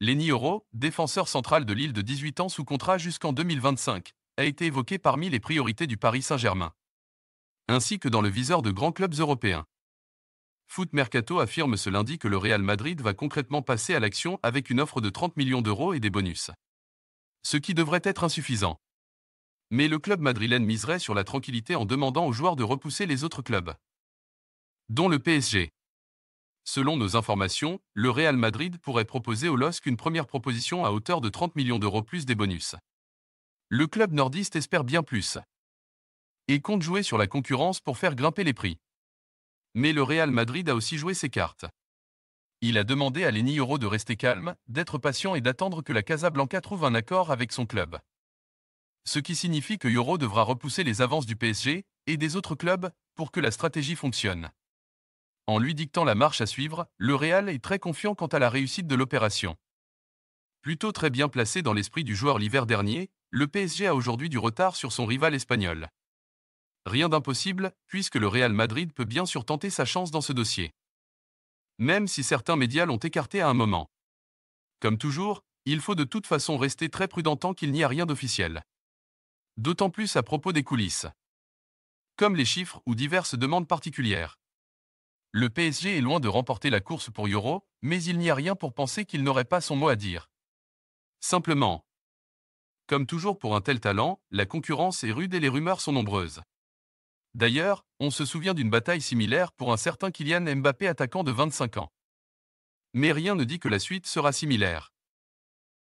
Lenny Euro, défenseur central de l'île de 18 ans sous contrat jusqu'en 2025, a été évoqué parmi les priorités du Paris Saint-Germain, ainsi que dans le viseur de grands clubs européens. Foot Mercato affirme ce lundi que le Real Madrid va concrètement passer à l'action avec une offre de 30 millions d'euros et des bonus. Ce qui devrait être insuffisant. Mais le club madrilène miserait sur la tranquillité en demandant aux joueurs de repousser les autres clubs, dont le PSG. Selon nos informations, le Real Madrid pourrait proposer au LOSC une première proposition à hauteur de 30 millions d'euros plus des bonus. Le club nordiste espère bien plus et compte jouer sur la concurrence pour faire grimper les prix. Mais le Real Madrid a aussi joué ses cartes. Il a demandé à Lenny Euro de rester calme, d'être patient et d'attendre que la Casablanca trouve un accord avec son club. Ce qui signifie que Euro devra repousser les avances du PSG et des autres clubs pour que la stratégie fonctionne. En lui dictant la marche à suivre, le Real est très confiant quant à la réussite de l'opération. Plutôt très bien placé dans l'esprit du joueur l'hiver dernier, le PSG a aujourd'hui du retard sur son rival espagnol. Rien d'impossible, puisque le Real Madrid peut bien sûr tenter sa chance dans ce dossier. Même si certains médias l'ont écarté à un moment. Comme toujours, il faut de toute façon rester très prudent tant qu'il n'y a rien d'officiel. D'autant plus à propos des coulisses. Comme les chiffres ou diverses demandes particulières. Le PSG est loin de remporter la course pour Euro, mais il n'y a rien pour penser qu'il n'aurait pas son mot à dire. Simplement. Comme toujours pour un tel talent, la concurrence est rude et les rumeurs sont nombreuses. D'ailleurs, on se souvient d'une bataille similaire pour un certain Kylian Mbappé attaquant de 25 ans. Mais rien ne dit que la suite sera similaire.